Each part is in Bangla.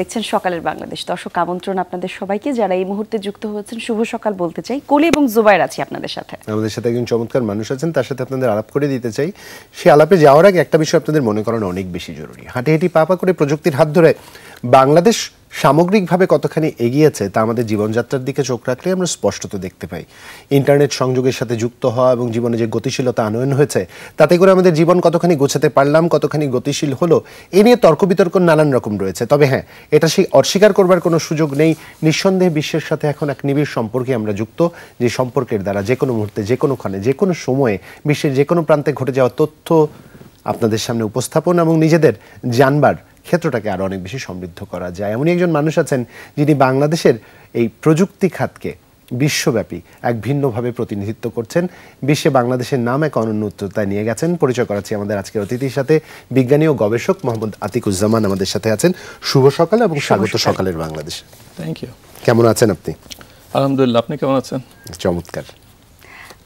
দেখছেন সকালের বাংলাদেশ দর্শক আমন্ত্রণ আপনাদের সবাইকে যারা এই মুহূর্তে যুক্ত হয়েছেন শুভ সকাল বলতে চাই কলি এবং জুবাইর আছি আপনাদের সাথে আমাদের সাথে একজন চমৎকার মানুষ আছেন তার সাথে আপনাদের আলাপ করে দিতে চাই সে আলাপে যাওয়ার আগে একটা বিষয় আপনাদের মনে করানো অনেক বেশি জরুরি হাঁটে হেঁটি পাপা করে প্রযুক্তির হাত ধরে বাংলাদেশ সামগ্রিকভাবে কতখানি এগিয়েছে তা আমাদের জীবনযাত্রার দিকে চোখ রাখলে আমরা স্পষ্টত দেখতে পাই ইন্টারনেট সংযোগের সাথে যুক্ত হওয়া এবং জীবনে যে গতিশীলতা আনয়ন হয়েছে তাতে করে আমাদের জীবন কতখানি গোছাতে পারলাম কতখানি গতিশীল হলো এ নিয়ে তর্ক বিতর্ক নানান রকম রয়েছে তবে হ্যাঁ এটা সেই অস্বীকার করবার কোনো সুযোগ নেই নিঃসন্দেহে বিশ্বের সাথে এখন এক নিবিড় সম্পর্কে আমরা যুক্ত যে সম্পর্কের দ্বারা যে কোনো মুহূর্তে যে কোনো ক্ষণে যে কোনো সময়ে বিশ্বের যে কোনো প্রান্তে ঘটে যাওয়া তথ্য আপনাদের সামনে উপস্থাপন এবং নিজেদের জানবার ক্ষেত্রটাকে আরও অনেক বেশি সমৃদ্ধ করা যায় এমনই একজন মানুষ আছেন যিনি বাংলাদেশের এই প্রযুক্তি খাতকে বিশ্বব্যাপী এক ভিন্নভাবে প্রতিনিধিত্ব করছেন বিশ্বে বাংলাদেশের নাম এক অনন্য উচ্চতায় নিয়ে গেছেন পরিচয় করাচ্ছি আমাদের আজকের অতিথির সাথে বিজ্ঞানী ও গবেষক মোহাম্মদ আতিকুজ্জামান আমাদের সাথে আছেন শুভ সকাল এবং স্বাগত সকালের বাংলাদেশ থ্যাংক ইউ কেমন আছেন আপনি আলহামদুলিল্লাহ আপনি কেমন আছেন চমৎকার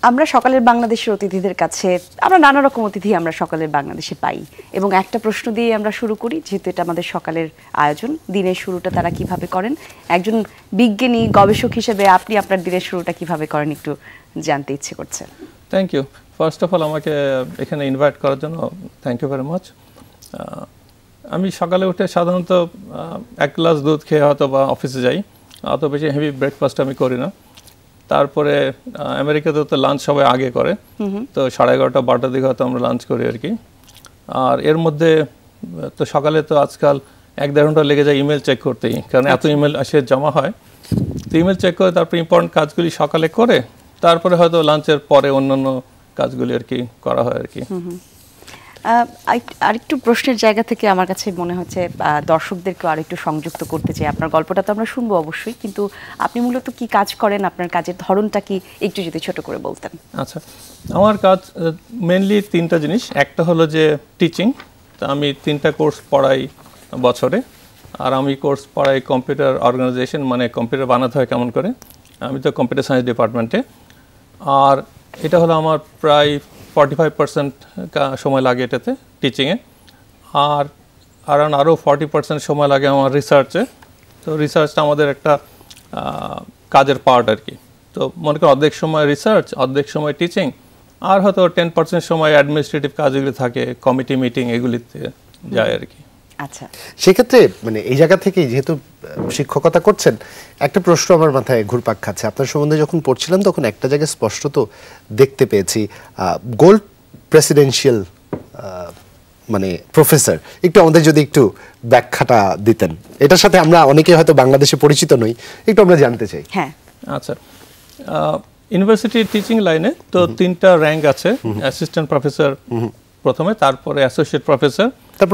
আমরা সকালের বাংলাদেশের অতিথিদের কাছে আমরা নানা রকম অতিথি আমরা সকালের বাংলাদেশে পাই এবং একটা প্রশ্ন দিয়ে আমরা শুরু করি যেহেতু এটা আমাদের সকালের আয়োজন দিনের শুরুটা তারা কিভাবে করেন একজন বিজ্ঞানী গবেষক হিসেবে আপনি আপনার দিনের শুরুটা কিভাবে করেন একটু জানতে ইচ্ছে করছে thank you first of all আমাকে এখানে ইনভাইট করার জন্য থ্যাংক ইউ ভেরি মাচ আমি সকালে উঠে সাধারণত এক গ্লাস দুধ খেয়ে হয়তো বা অফিসে যাই অত বেশি হেভি ব্রেকফাস্ট আমি করি না তারপরে আমেরিকাতে তো লাঞ্চ সবাই আগে করে তো সাড়ে এগারোটা বারোটার দিকে হয়তো আমরা লাঞ্চ করি আর কি আর এর মধ্যে তো সকালে তো আজকাল এক দেড় ঘন্টা লেগে যায় ইমেল চেক করতেই কারণ এত ইমেল আচ্ছা। আসে জমা হয় তো ইমেল চেক করে তারপরে ইম্পর্টেন্ট কাজগুলি সকালে করে তারপরে হয়তো লাঞ্চের পরে অন্যান্য কাজগুলি আর কি করা হয় আর কি আরেকটু প্রশ্নের জায়গা থেকে আমার কাছে মনে হচ্ছে আর আরেকটু সংযুক্ত করতে চাই আপনার গল্পটা তো আমরা শুনবো অবশ্যই কিন্তু আপনি মূলত কি কাজ করেন আপনার কাজের ধরনটা কি একটু যদি ছোট করে বলতেন আচ্ছা আমার কাজ মেনলি তিনটা জিনিস একটা হলো যে টিচিং আমি তিনটা কোর্স পড়াই বছরে আর আমি কোর্স পড়াই কম্পিউটার অর্গানাইজেশন মানে কম্পিউটার বানাতে হয় কেমন করে আমি তো কম্পিউটার সায়েন্স ডিপার্টমেন্টে আর এটা হলো আমার প্রায় ফর্টি ফাইভ পার্সেন্ট সময় লাগে এটাতে টিচিংয়ে আর অ্যারাউন্ড আরও ফর্টি পার্সেন্ট সময় লাগে আমার রিসার্চে তো রিসার্চটা আমাদের একটা কাজের পার্ট আর কি তো মনে করেন অর্ধেক সময় রিসার্চ অর্ধেক সময় টিচিং আর হয়তো টেন পার্সেন্ট সময় অ্যাডমিনিস্ট্রেটিভ কাজগুলি থাকে কমিটি মিটিং এগুলিতে যায় আর কি আচ্ছা। সেক্ষেত্রে মানে এই জায়গা থেকে যেহেতু শিক্ষকতা করছেন একটা প্রশ্ন আমার মাথায় ঘুরপাক খাচ্ছে আপনার সম্বন্ধে যখন পড়ছিলাম তখন একটা জায়গায় স্পষ্টত দেখতে পেয়েছি গোল্ড প্রেসিডেন্সিয়াল মানে প্রফেসর একটু আমাদের যদি একটু ব্যাখ্যাটা দিতেন এটার সাথে আমরা অনেকে হয়তো বাংলাদেশে পরিচিত নই একটু আমরা জানতে চাই হ্যাঁ আচ্ছা ইউনিভার্সিটির টিচিং লাইনে তো তিনটা র্যাঙ্ক আছে অ্যাসিস্ট্যান্ট প্রফেসর প্রথমে তারপরে অ্যাসোসিয়েট প্রফেসর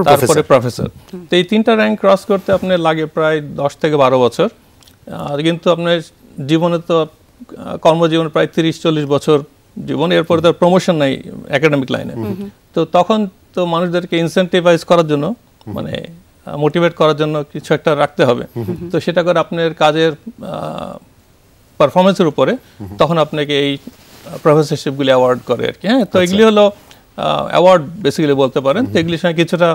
তারপরে প্রফেসর তো এই তিনটা র্যাঙ্ক ক্রস করতে আপনার লাগে প্রায় দশ থেকে বারো বছর কিন্তু আপনার জীবনে তো কর্মজীবনে প্রায় তিরিশ চল্লিশ বছর জীবন এরপরে তার প্রমোশন নাই একাডেমিক লাইনে তো তখন তো মানুষদেরকে ইনসেন্টিভাইজ করার জন্য মানে মোটিভেট করার জন্য কিছু একটা রাখতে হবে তো সেটা করে আপনার কাজের পারফরমেন্সের উপরে তখন আপনাকে এই প্রফেসরশিপগুলি অ্যাওয়ার্ড করে আর কি হ্যাঁ তো আচ্ছা। এগুলি হলো অ্যাওয়ার্ড বেসিক্যালি বলতে পারেন এগুলি সময় সঙ্গে কিছুটা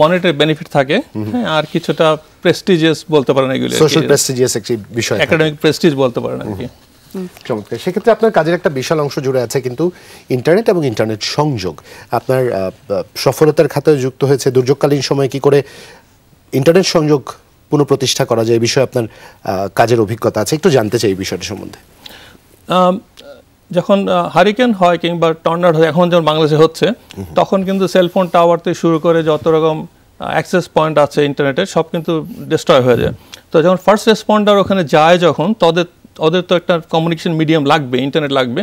মনিটারি বেনিফিট থাকে হ্যাঁ আর কিছুটা প্রেস্টিজিয়াস বলতে পারেন এগুলি সোশ্যাল প্রেস্টিজিয়াস একটি বিষয় একাডেমিক প্রেস্টিজ বলতে পারেন আর কি চমৎকার সেক্ষেত্রে আপনার কাজের একটা বিশাল অংশ জুড়ে আছে কিন্তু ইন্টারনেট এবং ইন্টারনেট সংযোগ আপনার সফলতার খাতে যুক্ত হয়েছে দুর্যোগকালীন সময়ে কি করে ইন্টারনেট সংযোগ পুনঃপ্রতিষ্ঠা করা যায় এই বিষয়ে আপনার কাজের অভিজ্ঞতা আছে একটু জানতে চাই এই বিষয়টি সম্বন্ধে যখন হারিকেন হয় কিংবা টর্নার হয় এখন যেমন বাংলাদেশে হচ্ছে তখন কিন্তু সেলফোন টাওয়ার থেকে শুরু করে যত রকম অ্যাক্সেস পয়েন্ট আছে ইন্টারনেটের সব কিন্তু ডিস্ট্রয় হয়ে যায় তো যখন ফার্স্ট রেসপন্ডার ওখানে যায় যখন তাদের ওদের তো একটা কমিউনিকেশন মিডিয়াম লাগবে ইন্টারনেট লাগবে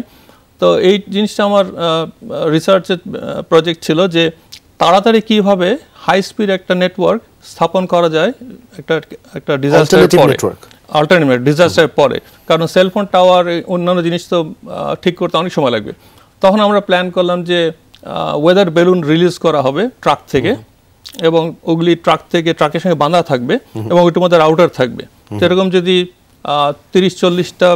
তো এই জিনিসটা আমার রিসার্চের প্রজেক্ট ছিল যে তাড়াতাড়ি কীভাবে হাই স্পিড একটা নেটওয়ার্ক স্থাপন করা যায় একটা একটা ডিজাস্টার নেটওয়ার্ক অল্টারনেট ডিজাস্টার পরে কারণ সেলফোন টাওয়ার অন্যান্য জিনিস তো ঠিক করতে অনেক সময় লাগবে তখন আমরা প্ল্যান করলাম যে ওয়েদার বেলুন রিলিজ করা হবে ট্রাক থেকে এবং ওগুলি ট্রাক থেকে ট্রাকের সঙ্গে বাঁধা থাকবে এবং ওইটার মধ্যে রাউটার থাকবে সেরকম যদি তিরিশ চল্লিশটা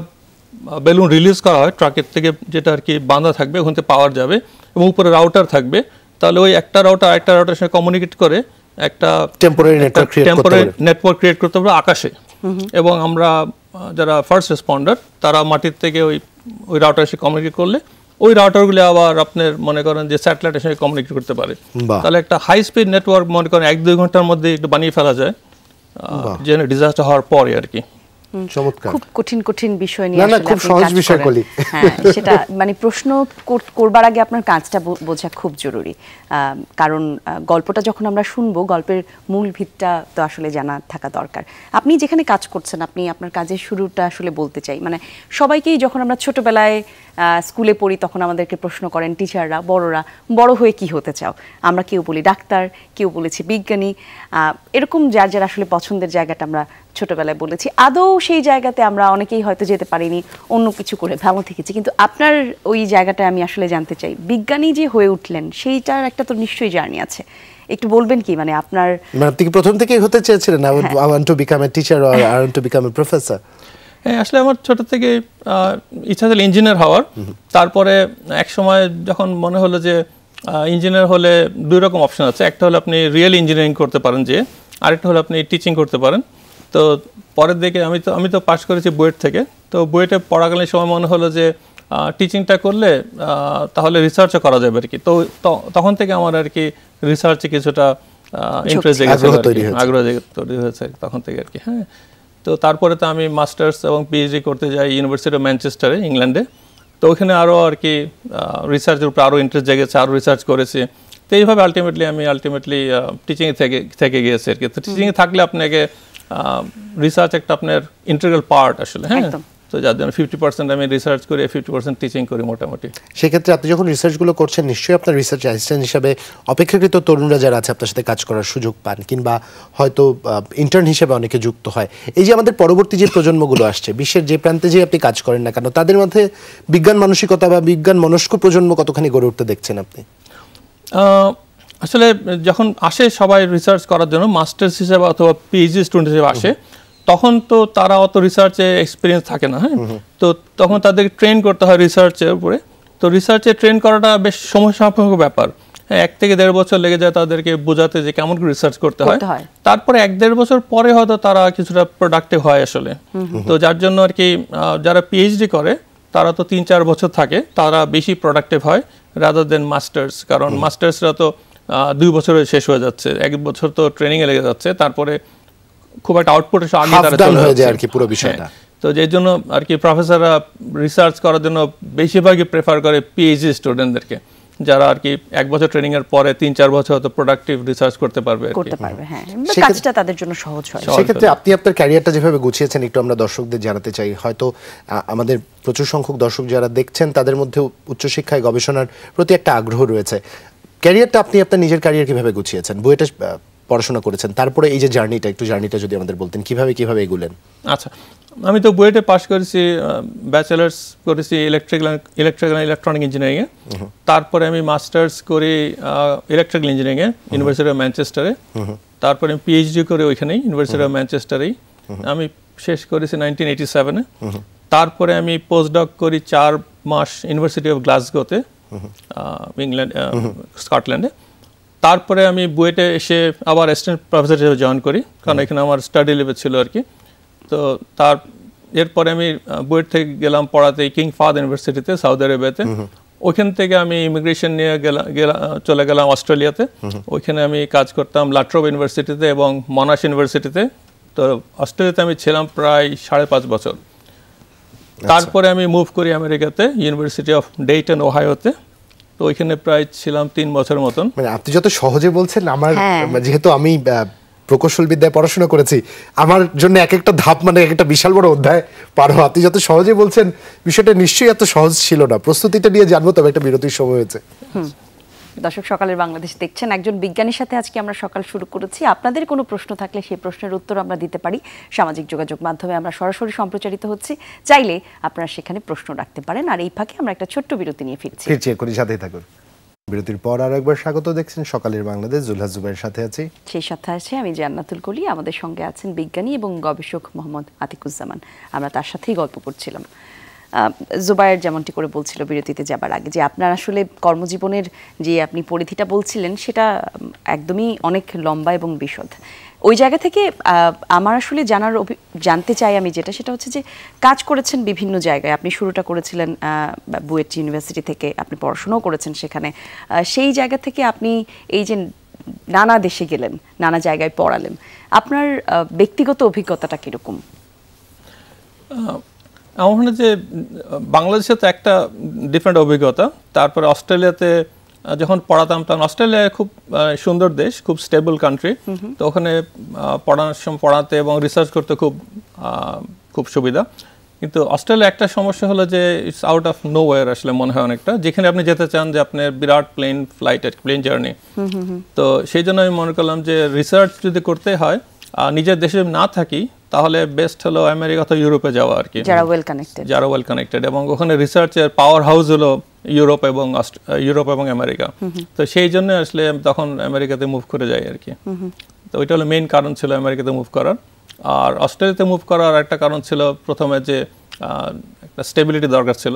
বেলুন রিলিজ করা হয় ট্রাকের থেকে যেটা আর কি বাঁধা থাকবে ওখান থেকে পাওয়ার যাবে এবং উপরে রাউটার থাকবে তাহলে ওই একটা রাউটার একটা রাউটার সঙ্গে কমিউনিকেট করে একটা টেম্পোরারি নেটওয়ার্ক ক্রিয়েট করতে পারবে আকাশে Mm-hmm. এবং আমরা যারা ফার্স্ট রেসপন্ডার তারা মাটির থেকে ওই ওই রাউটার এসে কমিউনিকেট করলে ওই রাউটারগুলি আবার আপনার মনে করেন যে স্যাটেলাইটের সঙ্গে কমিউনিকেট করতে পারে তাহলে একটা হাই স্পিড নেটওয়ার্ক মনে করেন এক দুই ঘন্টার মধ্যে একটু বানিয়ে ফেলা যায় যেন ডিজাস্টার হওয়ার পরে আর কি চমৎকার খুব কঠিন কঠিন বিষয় নিয়ে না খুব সহজ বিষয় হ্যাঁ, সেটা মানে প্রশ্ন করবার আগে আপনার কাজটা বোঝা খুব জরুরি কারণ গল্পটা যখন আমরা শুনবো গল্পের মূল ভিতটা তো আসলে জানা থাকা দরকার আপনি যেখানে কাজ করছেন আপনি আপনার কাজের শুরুটা আসলে বলতে চাই মানে সবাইকেই যখন আমরা ছোটবেলায় স্কুলে পড়ি তখন আমাদেরকে প্রশ্ন করেন টিচাররা বড়রা বড় হয়ে কি হতে চাও আমরা কেউ বলি ডাক্তার কেউ বলেছি বিজ্ঞানী এরকম যার যার আসলে পছন্দের জায়গাটা আমরা ছোটবেলায় বলেছি আদৌ সেই জায়গাতে আমরা অনেকেই হয়তো যেতে পারিনি অন্য কিছু করে ভালো থেকেছি কিন্তু আপনার ওই জায়গাটা আমি আসলে জানতে চাই বিজ্ঞানী যে হয়ে উঠলেন সেইটার একটা তো নিশ্চয়ই জার্নি আছে একটু বলবেন কি মানে আপনার মানে প্রথম থেকেই হতে চেয়েছিলেন I want to become a teacher or I want to become a professor হ্যাঁ আসলে আমার ছোট থেকে ইচ্ছা ছিল ইঞ্জিনিয়ার হওয়ার তারপরে এক সময় যখন মনে হলো যে ইঞ্জিনিয়ার হলে দুই রকম অপশন আছে একটা হলো আপনি রিয়েল ইঞ্জিনিয়ারিং করতে পারেন যে আরেকটা হলো আপনি টিচিং করতে পারেন তো পরের দিকে আমি তো আমি তো পাশ করেছি বুয়েট থেকে তো বুয়েটে পড়াকালীন সময় মনে হলো যে টিচিংটা করলে তাহলে রিসার্চও করা যাবে আর কি তো তখন থেকে আমার আর কি রিসার্চে কিছুটা ইন্টারেস্ট আগ্রহ তৈরি হয়েছে তখন থেকে আর কি হ্যাঁ তো তারপরে তো আমি মাস্টার্স এবং পিএইচডি করতে যাই ইউনিভার্সিটি অফ ম্যানচেস্টারে ইংল্যান্ডে তো ওখানে আরও আর কি রিসার্চের উপরে আরও ইন্টারেস্ট জেগেছে আরও রিসার্চ করেছি তো এইভাবে আলটিমেটলি আমি আলটিমেটলি টিচিংয়ে থেকে থেকে গিয়েছি আর কি তো টিচিংয়ে থাকলে আপনাকে রিসার্চ একটা আপনার ইন্টারগ্রাল পার্ট আসলে হ্যাঁ তো যার জন্য ফিফটি পার্সেন্ট আমি রিসার্চ করি ফিফটি পার্সেন্ট টিচিং করি মোটামুটি সেক্ষেত্রে আপনি যখন রিসার্চগুলো করছেন নিশ্চয়ই আপনার রিসার্চ অ্যাসিস্ট্যান্ট হিসাবে অপেক্ষাকৃত তরুণরা যারা আছে আপনার সাথে কাজ করার সুযোগ পান কিংবা হয়তো ইন্টার্ন হিসেবে অনেকে যুক্ত হয় এই যে আমাদের পরবর্তী যে প্রজন্মগুলো আসছে বিশ্বের যে প্রান্তে যে আপনি কাজ করেন না কেন তাদের মধ্যে বিজ্ঞান মানসিকতা বা বিজ্ঞান মনস্ক প্রজন্ম কতখানি গড়ে উঠতে দেখছেন আপনি আসলে যখন আসে সবাই রিসার্চ করার জন্য মাস্টার্স হিসেবে অথবা পিএইচডি স্টুডেন্ট হিসেবে আসে তখন তো তারা অত রিসার্চে এক্সপিরিয়েন্স থাকে না হ্যাঁ তো তখন তাদেরকে ট্রেন করতে হয় রিসার্চের উপরে তো রিসার্চে ট্রেন করাটা বেশ সময়সাপেক্ষ ব্যাপার হ্যাঁ, এক থেকে দেড় বছর লেগে যায় তাদেরকে বোঝাতে যে কেমন করে রিসার্চ করতে হয় তারপরে এক দেড় বছর পরে হয়তো তারা কিছুটা প্রোডাক্টিভ হয় আসলে তো যার জন্য আর কি যারা পিএইচডি করে তারা তো তিন চার বছর থাকে তারা বেশি প্রোডাক্টিভ হয় রাদার দেন মাস্টার্স কারণ মাস্টার্সরা তো দুই বছরে শেষ হয়ে যাচ্ছে এক বছর তো ট্রেনিং এ লেগে যাচ্ছে তারপরে খুব একটা আউটপুট এসে আগে তারা চলে যায় আর কি পুরো হ্যাঁ। বিষয়টা তো যেই জন্য আর কি প্রফেসররা রিসার্চ করার জন্য বেশিরভাগই প্রেফার করে পিএইচডি স্টুডেন্টদেরকে যারা আর কি এক বছর ট্রেনিং এর পরে তিন চার বছর হয়তো প্রোডাক্টিভ রিসার্চ করতে পারবে করতে পারবে হ্যাঁ কাজটা তাদের জন্য সহজ হয় সেক্ষেত্রে আপনি আপনার ক্যারিয়ারটা যেভাবে গুছিয়েছেন একটু আমরা দর্শকদের জানাতে চাই হয়তো আমাদের প্রচুর সংখ্যক দর্শক যারা দেখছেন তাদের মধ্যে উচ্চশিক্ষায় গবেষণার প্রতি একটা আগ্রহ রয়েছে ক্যারিয়ারটা আপনি আপনার নিজের ক্যারিয়ার কিভাবে গুছিয়েছেন বইটা পড়াশোনা করেছেন তারপরে এই যে জার্নিটা একটু জার্নিটা যদি আমাদের বলতেন কিভাবে কিভাবে এগুলেন আচ্ছা আমি তো বুয়েটে পাশ করেছি ব্যাচেলার্স করেছি ইলেকট্রিক্যাল ইলেকট্রিক্যাল ইলেকট্রনিক ইঞ্জিনিয়ারিংয়ে তারপরে আমি মাস্টার্স করি ইলেকট্রিক্যাল ইঞ্জিনিয়ারিংয়ে ইউনিভার্সিটি অফ ম্যানচেস্টারে তারপরে আমি পিএইচডি করে ওইখানেই ইউনিভার্সিটি অফ ম্যানচেস্টারেই আমি শেষ করেছি নাইনটিন এইটি সেভেনে তারপরে আমি পোস্ট ডক করি চার মাস ইউনিভার্সিটি অফ গ্লাসগোতে ইংল্যান্ড স্কটল্যান্ডে তারপরে আমি বুয়েটে এসে আবার অ্যাসিস্ট্যান্ট প্রফেসর হিসেবে জয়েন করি কারণ এখানে আমার স্টাডি লেভেল ছিল আর কি তো তার এরপরে আমি বুয়েট থেকে গেলাম পড়াতে কিং ফাদ ইউনিভার্সিটিতে সাউথ আরেবিয়াতে ওখান থেকে আমি ইমিগ্রেশন নিয়ে গেলাম চলে গেলাম অস্ট্রেলিয়াতে ওইখানে আমি কাজ করতাম লাট্রোব ইউনিভার্সিটিতে এবং মনাস ইউনিভার্সিটিতে তো অস্ট্রেলিয়াতে আমি ছিলাম প্রায় সাড়ে পাঁচ বছর আচ্ছা। তারপরে আমি মুভ করি আমেরিকাতে ইউনিভার্সিটি অফ ডেইটন ওহায়োতে তো ওইখানে প্রায় ছিলাম তিন বছর মতন মানে আপনি যত সহজে বলছেন আমার হ্যাঁ। মানে যেহেতু আমি প্রকৌশল বিদ্যায় পড়াশোনা করেছি আমার জন্য এক একটা ধাপ মানে এক একটা বিশাল বড় অধ্যায় পার হওয়া আপনি যত সহজে বলছেন বিষয়টা নিশ্চয়ই এত সহজ ছিল না প্রস্তুতিটা নিয়ে জানবো তবে একটা বিরতির সময় হয়েছে দর্শক সকালের বাংলাদেশ দেখছেন একজন বিজ্ঞানীর সাথে আজকে আমরা সকাল শুরু করেছি আপনাদের কোনো প্রশ্ন থাকলে সেই প্রশ্নের উত্তর আমরা দিতে পারি সামাজিক যোগাযোগ মাধ্যমে আমরা সরাসরি সম্প্রচারিত হচ্ছি চাইলে আপনারা সেখানে প্রশ্ন রাখতে পারেন আর এই ফাঁকে আমরা একটা ছোট্ট বিরতি নিয়ে ফিরছি ফিরছি এখনই সাথেই থাকুন বিরতির পর আর একবার স্বাগত দেখছেন সকালের বাংলাদেশ জুলহা জুবাইয়ের সাথে আছি সেই সাথে আছে আমি জান্নাতুল কলি আমাদের সঙ্গে আছেন বিজ্ঞানী এবং গবেষক মোহাম্মদ আতিকুজ্জামান আমরা তার সাথেই গল্প করছিলাম জুবায়ের যেমনটি করে বলছিল বিরতিতে যাবার আগে যে আপনার আসলে কর্মজীবনের যে আপনি পরিধিটা বলছিলেন সেটা একদমই অনেক লম্বা এবং বিশদ ওই জায়গা থেকে আমার আসলে জানার জানতে চাই আমি যেটা সেটা হচ্ছে যে কাজ করেছেন বিভিন্ন জায়গায় আপনি শুরুটা করেছিলেন বুয়েট ইউনিভার্সিটি থেকে আপনি পড়াশোনাও করেছেন সেখানে সেই জায়গা থেকে আপনি এই যে নানা দেশে গেলেন নানা জায়গায় পড়ালেন আপনার ব্যক্তিগত অভিজ্ঞতাটা কীরকম আমার মনে যে বাংলাদেশে তো একটা ডিফারেন্ট অভিজ্ঞতা তারপরে অস্ট্রেলিয়াতে যখন পড়াতাম তখন অস্ট্রেলিয়া খুব সুন্দর দেশ খুব স্টেবল কান্ট্রি তো ওখানে পড়ানোর সময় পড়াতে এবং রিসার্চ করতে খুব খুব সুবিধা কিন্তু অস্ট্রেলিয়া একটা সমস্যা হলো যে it's out of nowhere আসলে মনে হয় অনেকটা যেখানে আপনি যেতে চান যে আপনার বিরাট প্লেন ফ্লাইট প্লেন জার্নি তো সেই জন্য আমি মনে করলাম যে রিসার্চ যদি করতে হয় নিজের দেশে না থাকি তাহলে বেস্ট হলো আমেরিকা অথবা ইউরোপে যাওয়া আর কি যারা ওয়েল কানেক্টেড যারা ওয়েল কানেক্টেড এবং ওখানে রিসার্চের পাওয়ার হাউস হলো ইউরোপ এবং ইউরোপ এবং আমেরিকা তো সেই জন্য আসলে তখন আমেরিকাতে মুভ করে যাই আর কি তো ওইটা হলো মেইন কারণ ছিল আমেরিকাতে মুভ করার আর অস্ট্রেলিয়াতে মুভ করার একটা কারণ ছিল প্রথমে যে একটা স্টেবিলিটি দরকার ছিল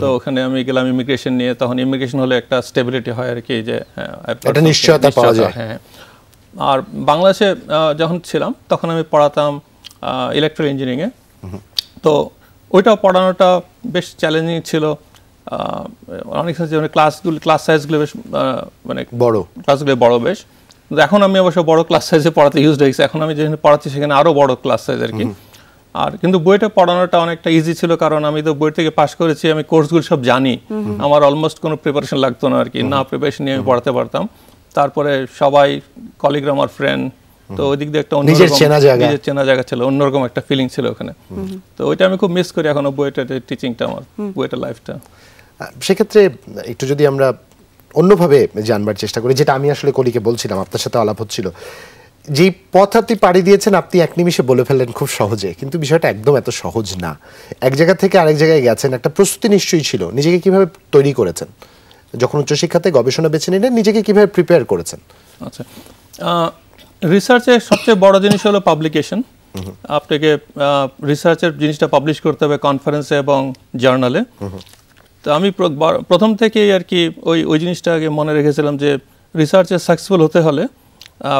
তো ওখানে আমি গেলাম ইমিগ্রেশন নিয়ে তখন ইমিগ্রেশন হলে একটা স্টেবিলিটি হয় আর কি যে হ্যাঁ, নিশ্চয়তা পাওয়া যায় হ্যাঁ, হ্যাঁ। আর বাংলাদেশে যখন ছিলাম তখন আমি পড়াতাম ইলেকট্রিক্যাল ইঞ্জিনিয়ারিংয়ে তো ওইটা পড়ানোটা বেশ চ্যালেঞ্জিং ছিল অনেক মানে ক্লাসগুলো ক্লাস সাইজগুলো বেশ মানে বড় ক্লাসগুলো বড় বেশ এখন আমি অবশ্য বড় ক্লাস সাইজে পড়াতে ইউজ হয়েছি এখন আমি যেখানে পড়াচ্ছি সেখানে আরও বড় ক্লাস সাইজ আর কি আর কিন্তু বইটা পড়ানোটা অনেকটা ইজি ছিল কারণ আমি তো বই থেকে পাশ করেছি আমি কোর্সগুলো সব জানি আমার অলমোস্ট কোনো প্রিপারেশন লাগতো না আর কি না প্রিপারেশন নিয়ে আমি পড়াতে পারতাম তারপরে সবাই কলিগ্রাম আমার ফ্রেন্ড তো ওই দিক দিয়ে একটা নিজের চেনা জায়গা নিজের চেনা জায়গা ছিল অন্যরকম একটা ফিলিং ছিল ওখানে তো ওইটা আমি খুব মিস করি এখন বুয়েটের টিচিংটা আমার বুয়েটের লাইফটা সেক্ষেত্রে একটু যদি আমরা অন্যভাবে জানবার চেষ্টা করি যেটা আমি আসলে কলিকে বলছিলাম আপনার সাথে আলাপ হচ্ছিল যে পথ আপনি পাড়ি দিয়েছেন আপনি এক নিমিষে বলে ফেললেন খুব সহজে কিন্তু বিষয়টা একদম এত সহজ না এক জায়গা থেকে আরেক জায়গায় গেছেন একটা প্রস্তুতি নিশ্চয়ই ছিল নিজেকে কিভাবে তৈরি করেছেন যখন উচ্চশিক্ষাতে গবেষণা বেছে নিলেন নিজেকে কিভাবে প্রিপেয়ার করেছেন আচ্ছা রিসার্চের সবচেয়ে বড় জিনিস হলো পাবলিকেশন আপনাকে রিসার্চের জিনিসটা পাবলিশ করতে হবে কনফারেন্সে এবং জার্নালে তো আমি প্রথম থেকেই আর কি ওই ওই জিনিসটাকে মনে রেখেছিলাম যে রিসার্চে সাকসেসফুল হতে হলে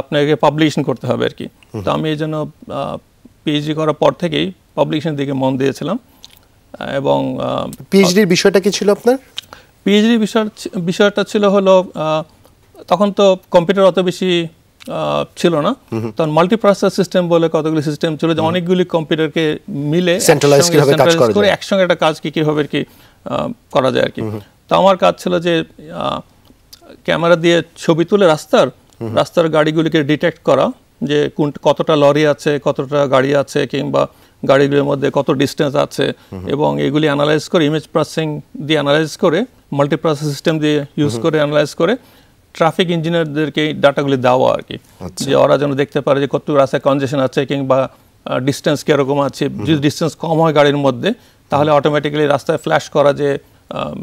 আপনাকে পাবলিকেশন করতে হবে আর কি তো আমি এই জন্য পিএইচডি করার পর থেকেই পাবলিকেশনের দিকে মন দিয়েছিলাম এবং পিএইচডির বিষয়টা কি ছিল আপনার পিএইচডি বিষয় বিষয়টা ছিল হলো তখন তো কম্পিউটার অত বেশি ছিল না তখন মাল্টিপ্রসেসর সিস্টেম বলে কতগুলি সিস্টেম ছিল যে অনেকগুলি কম্পিউটারকে মিলে করে একসঙ্গে একটা কাজ কি আর কি করা যায় আর কি তো আমার কাজ ছিল যে ক্যামেরা দিয়ে ছবি তুলে রাস্তার রাস্তার গাড়িগুলিকে ডিটেক্ট করা যে কোন কতটা লরি আছে কতটা গাড়ি আছে কিংবা গাড়িগুলির মধ্যে কত ডিস্টেন্স আছে এবং এগুলি অ্যানালাইজ করে ইমেজ প্রসেসিং দিয়ে অ্যানালাইজ করে মাল্টিপ্রসেস সিস্টেম দিয়ে ইউজ করে অ্যানালাইজ করে ট্রাফিক ইঞ্জিনিয়ারদেরকে এই ডাটাগুলি দেওয়া আর কি আচ্ছা। যে ওরা যেন দেখতে পারে যে কত রাস্তায় কনজেশন আছে কিংবা ডিস্টেন্স কীরকম আছে যদি ডিস্টেন্স কম হয় গাড়ির মধ্যে তাহলে অটোমেটিক্যালি রাস্তায় ফ্ল্যাশ করা যে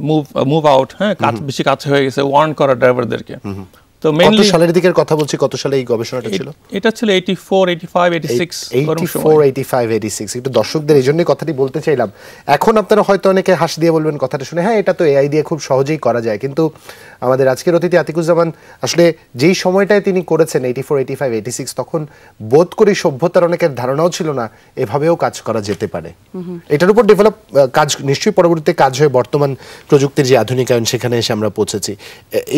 মুভ মুভ আউট হ্যাঁ বেশি কাছে হয়ে গেছে ওয়ার্ন করা ড্রাইভারদেরকে তো কত সালের দিকের কথা বলছি কত সালে এই গবেষণাটা ছিল এটা ছিল 84 85 86 84 85 86 একটু দর্শকদের এই জন্যই কথাটি বলতে চাইলাম এখন আপনারা হয়তো অনেকে দিয়ে বলবেন কথাটা শুনে হ্যাঁ এটা তো এআই দিয়ে খুব সহজেই করা যায় কিন্তু আমাদের আজকের অতিথি আতিকুজ্জামান আসলে যেই সময়টায় তিনি করেছেন 84 85 86 তখন বোধ করি সভ্যতার অনেকের ধারণাও ছিল না এভাবেও কাজ করা যেতে পারে এটার উপর ডেভেলপ কাজ নিশ্চয়ই পরবর্তীতে কাজ হয়ে বর্তমান প্রযুক্তির যে আধুনিকায়ন সেখানে এসে আমরা পৌঁছেছি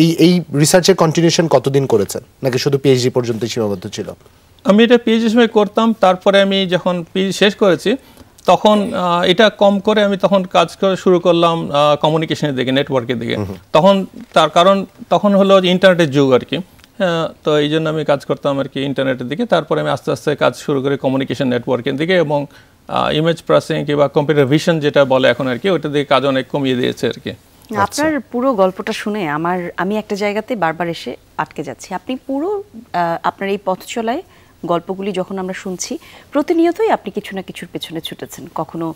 এই এই রিসার্চের কন্টিনিউ ডিসকাশন কতদিন করেছেন নাকি শুধু পিএইচডি পর্যন্ত সীমাবদ্ধ ছিল আমি এটা পিএইচডি সময় করতাম তারপরে আমি যখন পিএইচডি শেষ করেছি তখন এটা কম করে আমি তখন কাজ করা শুরু করলাম কমিউনিকেশনের দিকে নেটওয়ার্কের দিকে তখন তার কারণ তখন হলো ইন্টারনেটের যুগ আর কি হ্যাঁ তো এই জন্য আমি কাজ করতাম আর কি ইন্টারনেটের দিকে তারপরে আমি আস্তে আস্তে কাজ শুরু করি কমিউনিকেশন নেটওয়ার্কের দিকে এবং ইমেজ প্রসেসিং কিংবা কম্পিউটার ভিশন যেটা বলে এখন আর কি ওইটা দিকে কাজ অনেক কমিয়ে দিয়েছে আর কি আচ্ছা। আপনার পুরো গল্পটা শুনে আমার আমি একটা জায়গাতে বারবার এসে আটকে যাচ্ছি আপনি পুরো আপনার এই পথ চলায় গল্পগুলি যখন আমরা শুনছি প্রতিনিয়তই আপনি কিছু না কিছুর পেছনে ছুটেছেন কখনো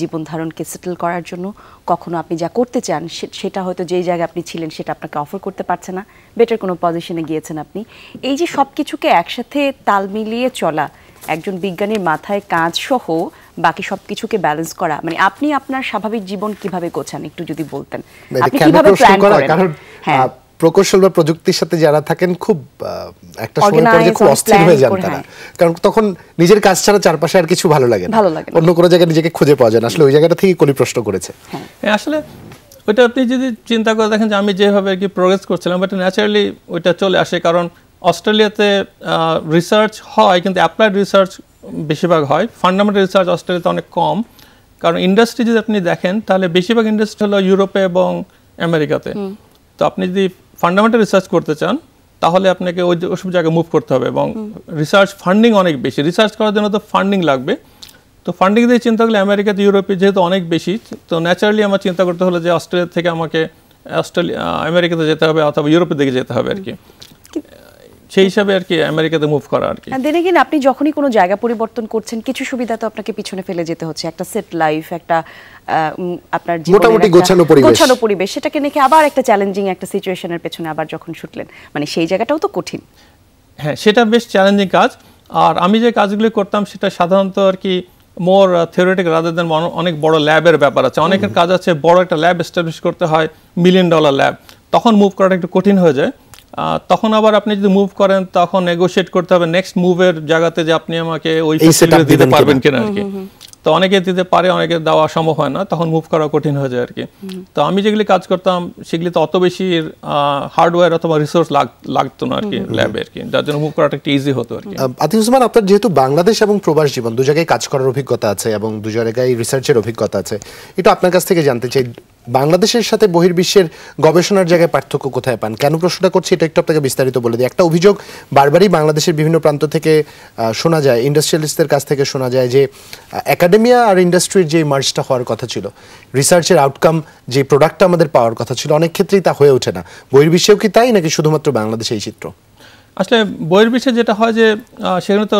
জীবন ধারণকে সেটেল করার জন্য কখনো আপনি যা করতে চান সেটা হয়তো যেই জায়গায় আপনি ছিলেন সেটা আপনাকে অফার করতে পারছে না বেটার কোনো পজিশনে গিয়েছেন আপনি এই যে সব কিছুকে একসাথে তাল মিলিয়ে চলা একজন বিজ্ঞানীর মাথায় কাজ সহ বাকি সব কিছুকে ব্যালেন্স করা মানে আপনি আপনার স্বাভাবিক জীবন কিভাবে গোছান একটু যদি বলতেন আপনি কিভাবে প্ল্যান করেন কারণ হ্যাঁ। প্রকৌশল বা প্রযুক্তির সাথে যারা থাকেন খুব একটা সময় পর যে খুব অস্থির হয়ে যান তারা হ্যাঁ। কারণ তখন নিজের কাজ ছাড়া চারপাশে আর কিছু ভালো লাগে না অন্য কোনো জায়গায় নিজেকে খুঁজে পাওয়া যায় না আসলে ওই জায়গাটা থেকে কলি প্রশ্ন করেছে হ্যাঁ আসলে ওইটা আপনি যদি চিন্তা করে দেখেন যে আমি যেভাবে আর কি প্রোগ্রেস করছিলাম বাট ন্যাচারালি ওইটা চলে আসে কারণ অস্ট্রেলিয়াতে রিসার্চ হয় কিন্তু অ্যাপ্লাইড রিসার্চ বেশিরভাগ হয় ফান্ডামেন্টাল রিসার্চ অস্ট্রেলিয়াতে অনেক কম কারণ ইন্ডাস্ট্রি যদি আপনি দেখেন তাহলে বেশিরভাগ ইন্ডাস্ট্রি হলো ইউরোপে এবং আমেরিকাতে তো আপনি যদি ফান্ডামেন্টাল রিসার্চ করতে চান তাহলে আপনাকে ওই ওসব জায়গায় মুভ করতে হবে এবং রিসার্চ ফান্ডিং অনেক বেশি রিসার্চ করার জন্য তো ফান্ডিং লাগবে তো ফান্ডিং দিয়ে চিন্তা করলে আমেরিকাতে ইউরোপে যেহেতু অনেক বেশি তো ন্যাচারালি আমার চিন্তা করতে হলো যে অস্ট্রেলিয়া থেকে আমাকে অস্ট্রেলিয়া আমেরিকাতে যেতে হবে অথবা ইউরোপের দিকে যেতে হবে আর কি সেই হিসাবে আর কি আমেরিকাতে মুভ করা আর কি দেনে কিনা আপনি যখনই কোনো জায়গা পরিবর্তন করছেন কিছু সুবিধা তো আপনাকে পিছনে ফেলে যেতে হচ্ছে একটা সেট লাইফ একটা আপনার মোটামুটি গোছানো পরিবেশ গোছানো পরিবেশ সেটাকে নাকি আবার একটা চ্যালেঞ্জিং একটা সিচুয়েশনের পেছনে আবার যখন ছুটলেন মানে সেই জায়গাটাও তো কঠিন হ্যাঁ সেটা বেশ চ্যালেঞ্জিং কাজ আর আমি যে কাজগুলো করতাম সেটা সাধারণত আর কি মোর থিওরিটিক রাদার দেন অনেক বড় ল্যাবের ব্যাপার আছে অনেকের কাজ আছে বড় একটা ল্যাব এস্টাবলিশ করতে হয় মিলিয়ন ডলার ল্যাব তখন মুভ করাটা একটু কঠিন হয়ে যায় তখন আবার আপনি যদি মুভ করেন তখন নেগোসিয়েট করতে হবে নেক্সট মুভের জায়গাতে যে আপনি আমাকে ওই দিতে পারবেন কিনা আর কি তো অনেকে দিতে পারে অনেকে দেওয়া সম্ভব হয় না তখন মুভ করা কঠিন হয়ে যায় আর কি তো আমি যেগুলি কাজ করতাম সেগুলিতে অত বেশি হার্ডওয়্যার অথবা রিসোর্স লাগতো না আর কি ল্যাবে আর কি যার জন্য মুভ করাটা একটু ইজি হতো আর কি আতিক উসমান আপনার যেহেতু বাংলাদেশ এবং প্রবাস জীবন দু জায়গায় কাজ করার অভিজ্ঞতা আছে এবং দু জায়গায় রিসার্চের অভিজ্ঞতা আছে এটা আপনার কাছ থেকে জানতে চাই বাংলাদেশের সাথে বহির্বিশ্বের গবেষণার জায়গায় পার্থক্য কোথায় পান কেন প্রশ্নটা করছি এটা একটু আপনাকে বিস্তারিত বলে দিই একটা অভিযোগ বারবারই বাংলাদেশের বিভিন্ন প্রান্ত থেকে শোনা যায় ইন্ডাস্ট্রিয়ালিস্টদের কাছ থেকে শোনা যায় যে একাডেমিয়া আর ইন্ডাস্ট্রির যে মার্জটা হওয়ার কথা ছিল রিসার্চের আউটকাম যে প্রোডাক্টটা আমাদের পাওয়ার কথা ছিল অনেক ক্ষেত্রেই তা হয়ে ওঠে না বহির্বিশ্বেও কি তাই নাকি শুধুমাত্র বাংলাদেশে এই চিত্র আসলে বহির্বিশ্বে যেটা হয় যে সেখানে তো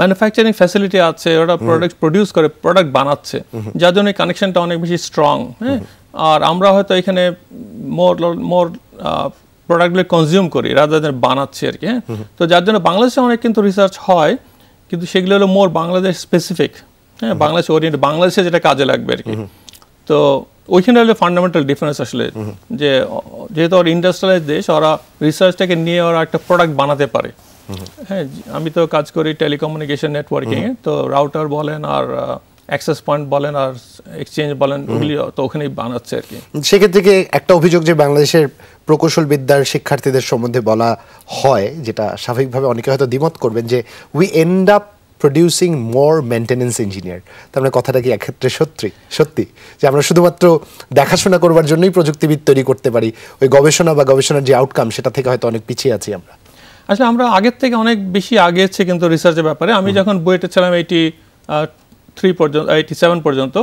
ম্যানুফ্যাকচারিং ফ্যাসিলিটি আছে ওরা প্রোডাক্ট প্রডিউস করে প্রোডাক্ট বানাচ্ছে যার জন্য কানেকশনটা অনেক বেশি স্ট্রং হ্যাঁ আর আমরা হয়তো এখানে মোর মোর প্রোডাক্টগুলো কনজিউম করি রাদার দেন বানাচ্ছি আর কি হ্যাঁ তো যার জন্য বাংলাদেশে অনেক কিন্তু রিসার্চ হয় কিন্তু সেগুলো হলো মোর বাংলাদেশ স্পেসিফিক হ্যাঁ বাংলাদেশ ওরিয়েন্ট বাংলাদেশে যেটা কাজে লাগবে আর কি তো ওইখানে হলো ফান্ডামেন্টাল ডিফারেন্স আসলে যে যেহেতু ওর ইন্ডাস্ট্রিয়ালাইজ দেশ ওরা রিসার্চটাকে নিয়ে ওরা একটা প্রোডাক্ট বানাতে পারে হ্যাঁ আমি তো কাজ করি টেলিকমিউনিকেশন এ তো রাউটার বলেন আর অ্যাক্সেস পয়েন্ট বলেন আর এক্সচেঞ্জ বলেন তো ওখানেই বানাচ্ছে আর কি সেক্ষেত্রে একটা অভিযোগ যে বাংলাদেশের প্রকৌশল বিদ্যার শিক্ষার্থীদের সম্বন্ধে বলা হয় যেটা স্বাভাবিকভাবে অনেকে হয়তো দ্বিমত করবেন যে we end up producing more maintenance engineer তার মানে কথাটা কি একক্ষেত্রে সত্যি সত্যি যে আমরা শুধুমাত্র দেখাশোনা করবার জন্যই প্রযুক্তিবিদ তৈরি করতে পারি ওই গবেষণা বা গবেষণার যে আউটকাম সেটা থেকে হয়তো অনেক পিছিয়ে আছি আমরা আসলে আমরা আগের থেকে অনেক বেশি আগেছে কিন্তু রিসার্চের ব্যাপারে আমি যখন বুয়েটে ছিলাম এইটি থ্রি uh, পর্যন্ত এইটি সেভেন পর্যন্ত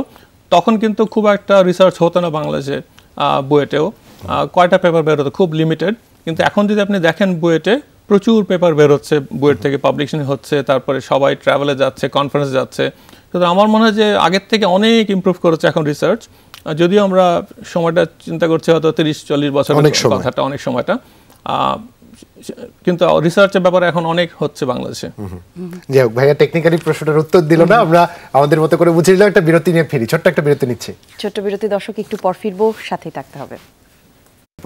তখন কিন্তু খুব একটা রিসার্চ হতো না বাংলাদেশে uh, বুয়েটেও কয়টা পেপার বেরোতো খুব লিমিটেড কিন্তু এখন যদি আপনি দেখেন বুয়েটে প্রচুর পেপার বেরোচ্ছে বুয়েট থেকে পাবলিকেশন হচ্ছে তারপরে সবাই ট্রাভেলে যাচ্ছে কনফারেন্স যাচ্ছে তো আমার মনে হয় যে আগের থেকে অনেক ইম্প্রুভ করেছে এখন রিসার্চ যদিও আমরা সময়টা চিন্তা করছি হয়তো তিরিশ চল্লিশ বছর কথাটা অনেক সময়টা কিন্তু রিসার্চের ব্যাপারে এখন অনেক হচ্ছে বাংলাদেশে যাই হোক ভাইয়া টেকনিক্যালি প্রশ্নটার উত্তর দিল না আমরা আমাদের মতো করে বুঝে নিলাম একটা বিরতি নিয়ে ফিরি ছোট্ট একটা বিরতি নিচ্ছে ছোট্ট বিরতি দর্শক একটু পর ফিরবো সাথেই থাকতে হবে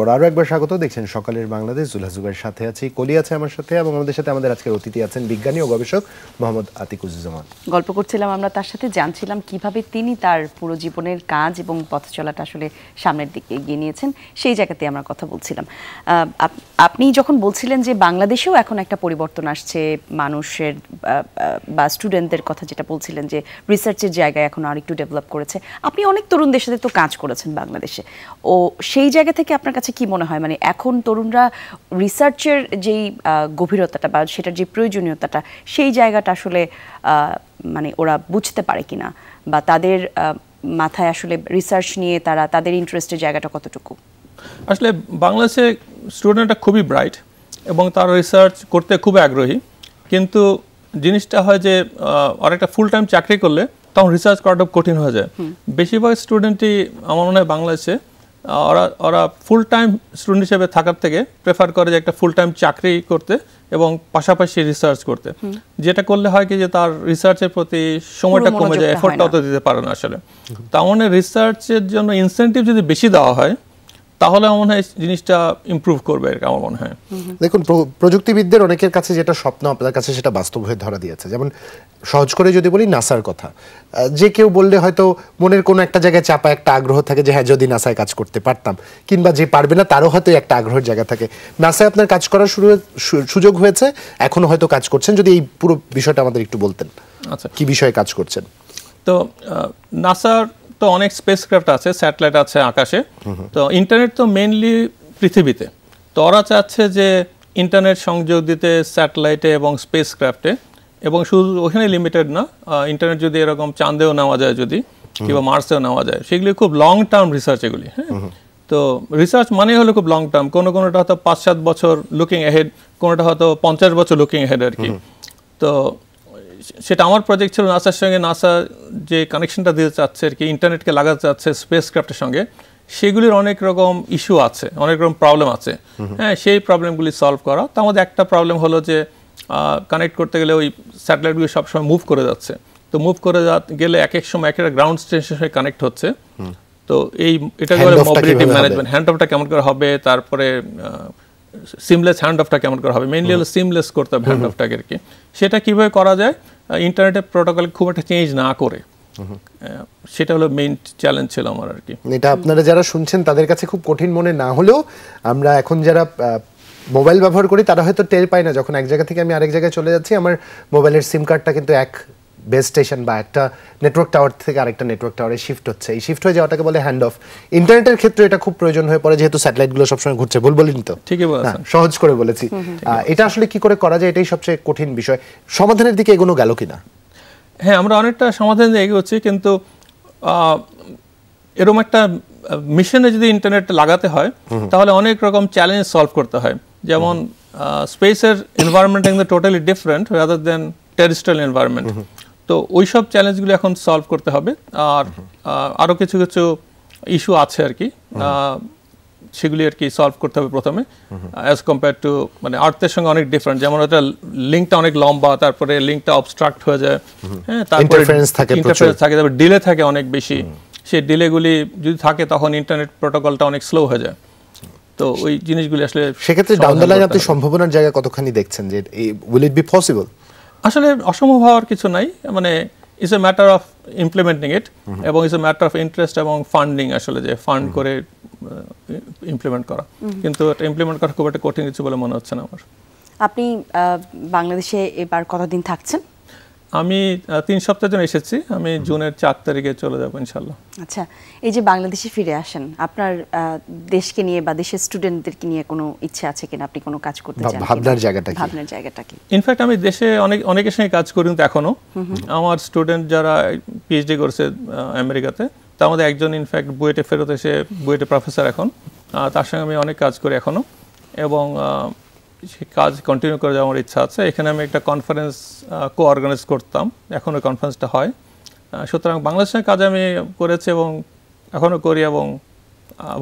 পর আরও একবার স্বাগত দেখছেন সকালের বাংলাদেশ সাথে আছি কলি আছে আমার সাথে এবং আমাদের সাথে আমাদের আজকের অতিথি আছেন বিজ্ঞানী ও গবেষক মোহাম্মদ আতিকুজ্জামান গল্প করছিলাম আমরা তার সাথে জানছিলাম কিভাবে তিনি তার পুরো জীবনের কাজ এবং পথ চলাটা আসলে সামনের দিকে এগিয়ে নিয়েছেন সেই জায়গাতে আমরা কথা বলছিলাম আপনি যখন বলছিলেন যে বাংলাদেশেও এখন একটা পরিবর্তন আসছে মানুষের বা স্টুডেন্টদের কথা যেটা বলছিলেন যে রিসার্চের জায়গায় এখন আরেকটু ডেভেলপ করেছে আপনি অনেক তরুণদের সাথে তো কাজ করেছেন বাংলাদেশে ও সেই জায়গা থেকে আপনার কাছে কি মনে হয় মানে এখন তরুণরা রিসার্চের যেই গভীরতাটা বা সেটার যে প্রয়োজনীয়তাটা সেই জায়গাটা আসলে মানে ওরা বুঝতে পারে কিনা বা তাদের মাথায় আসলে রিসার্চ নিয়ে তারা তাদের ইন্টারেস্টের জায়গাটা কতটুকু আসলে বাংলাদেশে স্টুডেন্টরা খুবই ব্রাইট এবং তারা রিসার্চ করতে খুব আগ্রহী কিন্তু জিনিসটা হয় যে আরেকটা ফুল টাইম চাকরি করলে তখন রিসার্চ করাটা কঠিন হয়ে যায় বেশিরভাগ স্টুডেন্টই আমার মনে হয় বাংলাদেশে ওরা ওরা ফুল টাইম স্টুডেন্ট হিসেবে থাকার থেকে প্রেফার করে যে একটা ফুল টাইম চাকরি করতে এবং পাশাপাশি রিসার্চ করতে যেটা করলে হয় কি যে তার রিসার্চের প্রতি সময়টা কমে যায় এফোর্টটা অত দিতে পারে না আসলে তার মানে রিসার্চের জন্য ইনসেন্টিভ যদি বেশি দেওয়া হয় তাহলে আমার মনে হয় জিনিসটা ইম্প্রুভ করবে আমার মনে হয় দেখুন প্রযুক্তিবিদদের অনেকের কাছে যেটা স্বপ্ন আপনার কাছে সেটা বাস্তব হয়ে ধরা দিয়েছে যেমন সহজ করে যদি বলি নাসার কথা যে কেউ বললে হয়তো মনের কোনো একটা জায়গায় চাপা একটা আগ্রহ থাকে যে হ্যাঁ যদি নাসায় কাজ করতে পারতাম কিংবা যে পারবে না তারও হয়তো একটা আগ্রহের জায়গা থাকে নাসায় আপনার কাজ করার শুরু সুযোগ হয়েছে এখনও হয়তো কাজ করছেন যদি এই পুরো বিষয়টা আমাদের একটু বলতেন আচ্ছা কি বিষয়ে কাজ করছেন তো নাসার তো অনেক স্পেসক্রাফট আছে স্যাটেলাইট আছে আকাশে তো ইন্টারনেট তো মেনলি পৃথিবীতে তো ওরা চাচ্ছে যে ইন্টারনেট সংযোগ দিতে স্যাটেলাইটে এবং স্পেসক্রাফটে এবং শুধু ওখানে লিমিটেড না ইন্টারনেট যদি এরকম চাঁদেও নেওয়া যায় যদি কিংবা মার্সেও নেওয়া যায় সেগুলি খুব লং টার্ম রিসার্চ এগুলি হ্যাঁ তো রিসার্চ মানে হলো খুব লং টার্ম কোনো কোনোটা হয়তো পাঁচ সাত বছর লুকিং এহেড কোনোটা হয়তো পঞ্চাশ বছর লুকিং এহেড আর কি তো সেটা আমার প্রজেক্ট ছিল নাসার সঙ্গে নাসা যে কানেকশনটা দিতে চাচ্ছে আর কি ইন্টারনেটকে লাগাতে চাচ্ছে স্পেস ক্রাফ্টের সঙ্গে সেগুলির অনেক রকম ইস্যু আছে অনেক রকম প্রবলেম আছে হ্যাঁ সেই প্রবলেমগুলি সলভ করা তার মধ্যে একটা প্রবলেম হলো যে কানেক্ট করতে গেলে ওই স্যাটেলাইটগুলি সবসময় মুভ করে যাচ্ছে তো মুভ করে গেলে এক এক সময় একটা গ্রাউন্ড স্টেশনের সঙ্গে কানেক্ট হচ্ছে তো এই এটা মোবিলিটি ম্যানেজমেন্ট হ্যান্ড অফটা কেমন করে হবে তারপরে সিমলেস হ্যান্ড অফটা কেমন করে হবে মেনলি হলো সিমলেস করতে হবে হ্যান্ড অফটাকে আর কি সেটা কীভাবে করা যায় ইন্টারনেটের প্রোটোকল খুব একটা চেঞ্জ না করে সেটা হলো মেইন চ্যালেঞ্জ ছিল আমার আর কি এটা আপনারা যারা শুনছেন তাদের কাছে খুব কঠিন মনে না হলেও আমরা এখন যারা মোবাইল ব্যবহার করি তারা হয়তো টের পায় না যখন এক জায়গা থেকে আমি আরেক জায়গায় চলে যাচ্ছি আমার মোবাইলের সিম কার্ডটা কিন্তু এক বেস স্টেশন বা একটা নেটওয়ার্ক টাওয়ার থেকে আরেকটা নেটওয়ার্ক টাওয়ারে শিফট হচ্ছে এই শিফট হয়ে যাওয়াটাকে বলে হ্যান্ড অফ ইন্টারনেটের ক্ষেত্রে এটা খুব প্রয়োজন হয়ে পড়ে যেহেতু স্যাটেলাইটগুলো সবসময় ঘুরছে ভুল বলিনি তো ঠিকই হ্যাঁ, সহজ করে বলেছি এটা আসলে কি করে করা যায় এটাই সবচেয়ে কঠিন বিষয় সমাধানের দিকে এগোনো গেল কিনা হ্যাঁ আমরা অনেকটা সমাধান দিয়ে এগোচ্ছি কিন্তু এরকম একটা মিশনে যদি ইন্টারনেট লাগাতে হয় তাহলে অনেক রকম চ্যালেঞ্জ সলভ করতে হয় যেমন স্পেসের এনভায়রনমেন্ট কিন্তু totally different rather than terrestrial environment তো ওই সব চ্যালেঞ্জগুলো এখন সলভ করতে হবে আর আরও কিছু কিছু ইস্যু আছে আর কি সেগুলি আর কি সলভ করতে হবে প্রথমে অ্যাজ কম্পেয়ার টু মানে আর্থের সঙ্গে অনেক ডিফারেন্ট যেমন ওটা লিঙ্কটা অনেক লম্বা তারপরে লিঙ্কটা অবস্ট্রাক্ট হয়ে যায় হ্যাঁ তারপরে থাকে তারপরে ডিলে থাকে অনেক বেশি সেই ডিলেগুলি যদি থাকে তখন ইন্টারনেট প্রোটোকলটা অনেক স্লো হয়ে যায় তো ওই জিনিসগুলি আসলে সেক্ষেত্রে ডাউন দ্য লাইন আপনি সম্ভাবনার জায়গা কতখানি দেখছেন যে উইল ইট বি পসিবল আসলে অসম্ভব হওয়ার কিছু নাই মানে it's a matter of implementing it এবং it's a matter of interest এবং ফান্ডিং আসলে যে ফান্ড করে ইমপ্লিমেন্ট করা কিন্তু এটা ইমপ্লিমেন্ট করা খুব একটা কঠিন কিছু বলে মনে হচ্ছে না আমার আপনি বাংলাদেশে এবার কতদিন থাকছেন আমি তিন সপ্তাহের জন্য এসেছি আমি জুনের চার তারিখে চলে যাবো ইনশাল্লাহ আচ্ছা এই যে বাংলাদেশে ফিরে আসেন আপনার দেশকে নিয়ে বা দেশের স্টুডেন্টদেরকে নিয়ে কোনো ইচ্ছে আছে কিনা আপনি কোনো কাজ করতে চান ভাবনার জায়গাটা কি ভাবনার জায়গাটা কি ইনফ্যাক্ট আমি দেশে অনেক অনেকের সঙ্গে কাজ করি কিন্তু এখনো আমার স্টুডেন্ট যারা পিএইচডি করছে আমেরিকাতে তার মধ্যে একজন ইনফ্যাক্ট বুয়েটে ফেরত এসে বুয়েটে প্রফেসর এখন তার সঙ্গে আমি অনেক কাজ করি এখনো এবং কাজ কন্টিনিউ করে যাওয়ার ইচ্ছা আছে এখানে আমি একটা কনফারেন্স কো অর্গানাইজ করতাম এখনও কনফারেন্সটা হয় সুতরাং বাংলাদেশের কাজ আমি করেছি এবং এখনও করি এবং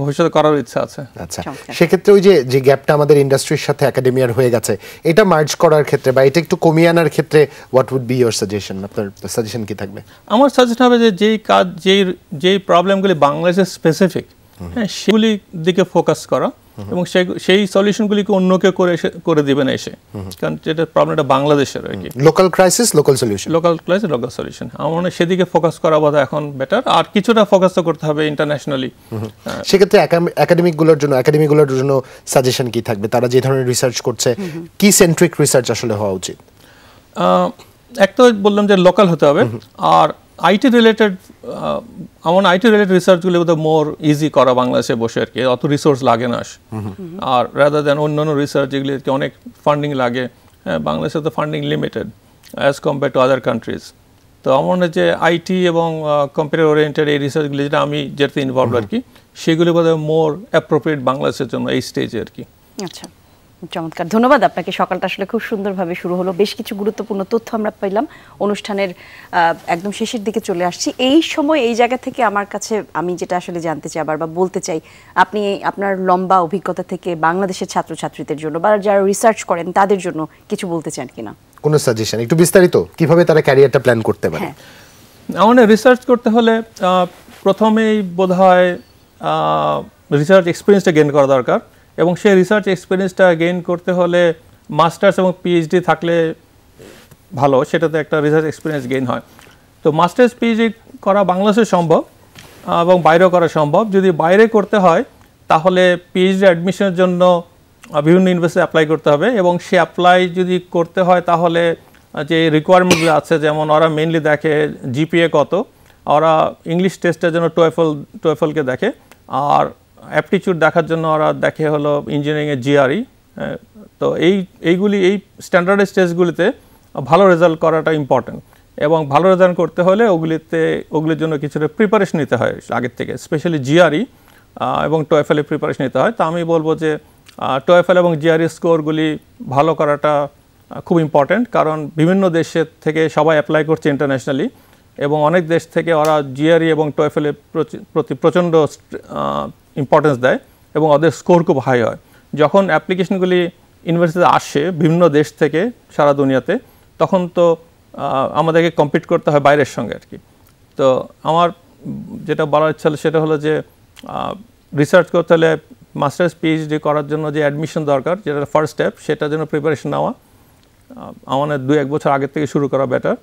ভবিষ্যতে করার ইচ্ছা আছে আচ্ছা সেক্ষেত্রে ওই যে যে গ্যাপটা আমাদের ইন্ডাস্ট্রির সাথে একাডেমিয়ার হয়ে গেছে এটা মার্জ করার ক্ষেত্রে বা এটা একটু কমিয়ে আনার ক্ষেত্রে what would be your suggestion আপনার সাজেশন কি থাকবে আমার সাজেশন হবে যে যেই কাজ যেই যেই প্রবলেমগুলি বাংলাদেশের স্পেসিফিক হ্যাঁ সেগুলির দিকে ফোকাস করা এবং সেই সেই সলিউশনগুলিকে অন্য কেউ করে করে না এসে কারণ যেটা প্রবলেমটা বাংলাদেশের আর কি local crisis local solution local crisis local solution আমার মনে সেদিকে ফোকাস করা বোধ এখন বেটার আর কিছুটা ফোকাস তো করতে হবে ইন্টারন্যাশনালি সেক্ষেত্রে একাডেমিকগুলোর জন্য একাডেমিকগুলোর জন্য সাজেশন কি থাকবে তারা যে ধরনের রিসার্চ করছে কি সেন্ট্রিক রিসার্চ আসলে হওয়া উচিত এক তো বললাম যে লোকাল হতে হবে আর আইটি রিলেটেড এমন আইটি রিলেটেড research গুলো বোধহয় মোর ইজি করা বাংলাদেশে বসে আর কি অত রিসোর্স লাগে না আর রাদার দেন অন্যান্য রিসার্চ যেগুলি আর কি অনেক ফান্ডিং লাগে হ্যাঁ বাংলাদেশে তো funding limited as compare to other countries তো আমার মনে হচ্ছে আইটি এবং কম্পিউটার ওরিয়েন্টেড এই রিসার্চগুলি যেটা আমি যেটাতে ইনভলভ আর কি সেগুলি বোধহয় মোর অ্যাপ্রোপ্রিয়েট বাংলাদেশের জন্য এই স্টেজে আর কি আচ্ছা চমৎকার ধন্যবাদ আপনাকে সকালটা আসলে খুব সুন্দরভাবে শুরু হলো বেশ কিছু গুরুত্বপূর্ণ তথ্য আমরা পাইলাম অনুষ্ঠানের একদম শেষের দিকে চলে আসছি এই সময় এই জায়গা থেকে আমার কাছে আমি যেটা আসলে জানতে চাই আবার বা বলতে চাই আপনি আপনার লম্বা অভিজ্ঞতা থেকে বাংলাদেশের ছাত্রছাত্রীদের জন্য বা যারা রিসার্চ করেন তাদের জন্য কিছু বলতে চান কিনা কোনো সাজেশন একটু বিস্তারিত কিভাবে তারা ক্যারিয়ারটা প্ল্যান করতে পারে হ্যাঁ। আমাদের রিসার্চ করতে হলে প্রথমেই বোধহয় রিসার্চ এক্সপিরিয়েন্সটা গেইন করা দরকার এবং সেই রিসার্চ এক্সপিরিয়েন্সটা গেইন করতে হলে মাস্টার্স এবং পিএইচডি থাকলে ভালো সেটাতে একটা রিসার্চ এক্সপিরিয়েন্স গেইন হয় তো মাস্টার্স পিএইচডি করা বাংলাদেশে সম্ভব এবং বাইরেও করা সম্ভব যদি বাইরে করতে হয় তাহলে পিএইচডি অ্যাডমিশনের জন্য বিভিন্ন ইউনিভার্সিটি অ্যাপ্লাই করতে হবে এবং সে অ্যাপ্লাই যদি করতে হয় তাহলে যে রিকোয়ারমেন্টগুলো আছে যেমন ওরা মেনলি দেখে জিপিএ কত ওরা ইংলিশ টেস্টের জন্য টোয়েফল টোয়েফলকে দেখে আর অ্যাপটিচিউড দেখার জন্য ওরা দেখে হলো ইঞ্জিনিয়ারিংয়ের জিআরই তো এই এইগুলি এই স্ট্যান্ডার্ডেজ টেস্টগুলিতে ভালো রেজাল্ট করাটা ইম্পর্ট্যান্ট এবং ভালো রেজাল্ট করতে হলে ওগুলিতে ওগুলির জন্য কিছুটা প্রিপারেশন নিতে হয় আগের থেকে স্পেশালি জিআরই এবং টোয়েফেলের প্রিপারেশন নিতে হয় তো আমি বলবো যে টোয়েফেল এবং জিআরই স্কোরগুলি ভালো করাটা খুব ইম্পর্ট্যান্ট কারণ বিভিন্ন দেশের থেকে সবাই অ্যাপ্লাই করছে ইন্টারন্যাশনালি এবং অনেক দেশ থেকে ওরা জিআরই এবং টোয়েফেলের প্রতি প্রচণ্ড ইম্পর্টেন্স দেয় এবং ওদের স্কোর খুব হাই হয় যখন অ্যাপ্লিকেশনগুলি ইউনিভার্সিটিতে আসে বিভিন্ন দেশ থেকে সারা দুনিয়াতে তখন তো আমাদেরকে কম্পিট করতে হয় বাইরের সঙ্গে আর কি তো আমার যেটা বলার ইচ্ছা হলো সেটা হলো যে রিসার্চ করতে হলে মাস্টার্স পিএইচডি করার জন্য যে অ্যাডমিশন দরকার যেটা ফার্স্ট স্টেপ সেটার জন্য প্রিপারেশন নেওয়া আমাদের দু এক বছর আগের থেকে শুরু করা বেটার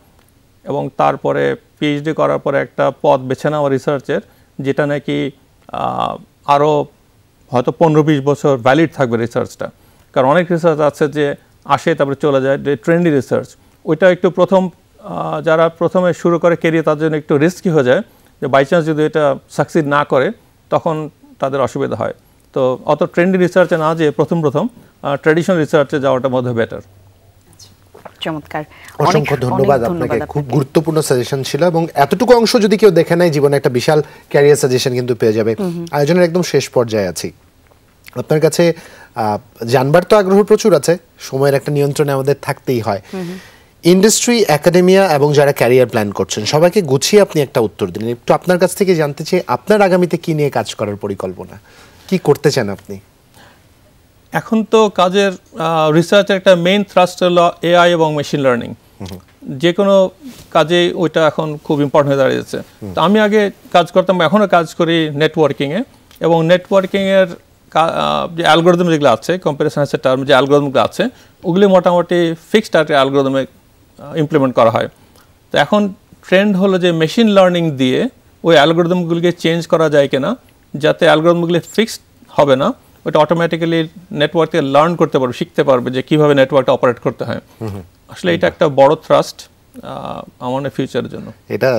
এবং তারপরে পিএইচডি করার পরে একটা পথ বেছে নেওয়া রিসার্চের যেটা নাকি আরও হয়তো পনেরো বিশ বছর ভ্যালিড থাকবে রিসার্চটা কারণ অনেক রিসার্চ আছে যে আসে তারপরে চলে যায় যে ট্রেন্ডি রিসার্চ ওইটা একটু প্রথম যারা প্রথমে শুরু করে কেরিয়ে তাদের জন্য একটু রিস্কি হয়ে যায় যে বাই চান্স যদি এটা সাকসিড না করে তখন তাদের অসুবিধা হয় তো অত ট্রেন্ডি রিসার্চে না যেয়ে প্রথম প্রথম ট্রেডিশনাল রিসার্চে যাওয়াটা মধ্যে বেটার চমৎকার অসংখ্য ধন্যবাদ আপনাকে খুব গুরুত্বপূর্ণ সাজেশন ছিল এবং এতটুকু অংশ যদি কেউ দেখে জীবনে একটা বিশাল ক্যারিয়ার সাজেশন কিন্তু পেয়ে যাবে আয়োজনের একদম শেষ পর্যায়ে আছি আপনার কাছে জানবার তো আগ্রহ প্রচুর আছে সময়ের একটা নিয়ন্ত্রণে আমাদের থাকতেই হয় ইন্ডাস্ট্রি একাডেমিয়া এবং যারা ক্যারিয়ার প্ল্যান করছেন সবাইকে গুছিয়ে আপনি একটা উত্তর দিলেন একটু আপনার কাছ থেকে জানতে চাই আপনার আগামীতে কি নিয়ে কাজ করার পরিকল্পনা কি করতে চান আপনি এখন তো কাজের রিসার্চের একটা মেইন থ্রাস্ট হল এআই এবং মেশিন লার্নিং যে কোনো কাজে ওইটা এখন খুব ইম্পর্টেন্ট হয়ে দাঁড়িয়েছে তো আমি আগে কাজ করতাম এখনও কাজ করি নেটওয়ার্কিংয়ে এবং নেটওয়ার্কিংয়ের যে অ্যালগোরিদম যেগুলো আছে কম্পারিসনের টার্ম যে অ্যালগোরিদমগুলো আছে ওগুলি মোটামুটি ফিক্সড আর অ্যালগোরিদমে ইমপ্লিমেন্ট করা হয় তো এখন ট্রেন্ড হলো যে মেশিন লার্নিং দিয়ে ওই অ্যালগোরিদমগুলিকে চেঞ্জ করা যায় কিনা যাতে অ্যালগোরিদমগুলি ফিক্সড হবে না ওটা অটোমেটিক্যালি নেটওয়ার্ক থেকে লার্ন করতে পারবে শিখতে পারবে যে কীভাবে নেটওয়ার্কটা অপারেট করতে হয় আসলে এটা একটা বড় থ্রাস্ট আমার ফিউচারের জন্য এটা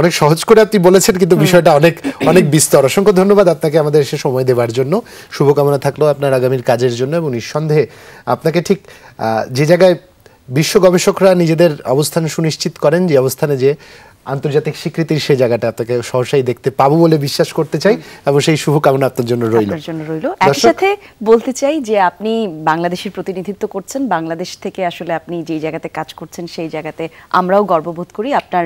অনেক সহজ করে আপনি বলেছেন কিন্তু বিষয়টা অনেক অনেক বিস্তর অসংখ্য ধন্যবাদ আপনাকে আমাদের এসে সময় দেওয়ার জন্য শুভকামনা থাকলো আপনার আগামীর কাজের জন্য এবং নিঃসন্দেহে আপনাকে ঠিক যে জায়গায় বিশ্ব গবেষকরা নিজেদের অবস্থান সুনিশ্চিত করেন যে অবস্থানে যে আন্তর্জাতিক স্বীকৃতির সেই জায়গাটা আপনাকে সহসাই দেখতে পাবো বলে বিশ্বাস করতে চাই এবং সেই শুভকামনা আপনার জন্য রইল আপনার জন্য রইল একসাথে বলতে চাই যে আপনি বাংলাদেশের প্রতিনিধিত্ব করছেন বাংলাদেশ থেকে আসলে আপনি যে জায়গাতে কাজ করছেন সেই জায়গাতে আমরাও গর্ববোধ করি আপনার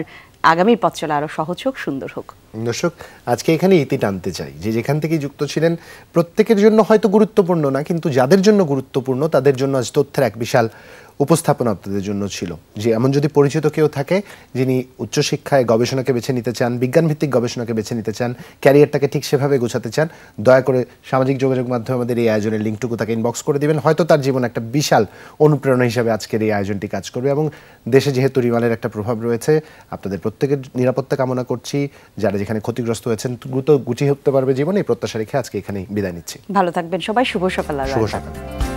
আগামী পথ চলা আরও সহজ হোক সুন্দর হোক দর্শক আজকে এখানে ইতি টানতে চাই যে যেখান থেকে যুক্ত ছিলেন প্রত্যেকের জন্য হয়তো গুরুত্বপূর্ণ না কিন্তু যাদের জন্য গুরুত্বপূর্ণ তাদের জন্য আজ তথ্যের এক বিশাল উপস্থাপনা আপনাদের জন্য ছিল যে এমন যদি পরিচিত কেউ থাকে যিনি উচ্চশিক্ষায় গবেষণাকে বেছে নিতে চান বিজ্ঞানভিত্তিক গবেষণাকে বেছে নিতে চান ক্যারিয়ারটাকে ঠিক সেভাবে গোছাতে চান দয়া করে সামাজিক যোগাযোগ মাধ্যমে আমাদের এই আয়োজনের লিঙ্কটুকু তাকে ইনবক্স করে দেবেন হয়তো তার জীবন একটা বিশাল অনুপ্রেরণা হিসাবে আজকের এই আয়োজনটি কাজ করবে এবং দেশে যেহেতু রিমালের একটা প্রভাব রয়েছে আপনাদের প্রত্যেকের নিরাপত্তা কামনা করছি যারা যেখানে ক্ষতিগ্রস্ত হয়েছেন দ্রুত গুছিয়ে উঠতে পারবে জীবন এই প্রত্যাশা রেখে আজকে এখানেই বিদায় নিচ্ছি ভালো থাকবেন সবাই শুভ সকাল শুভ সকাল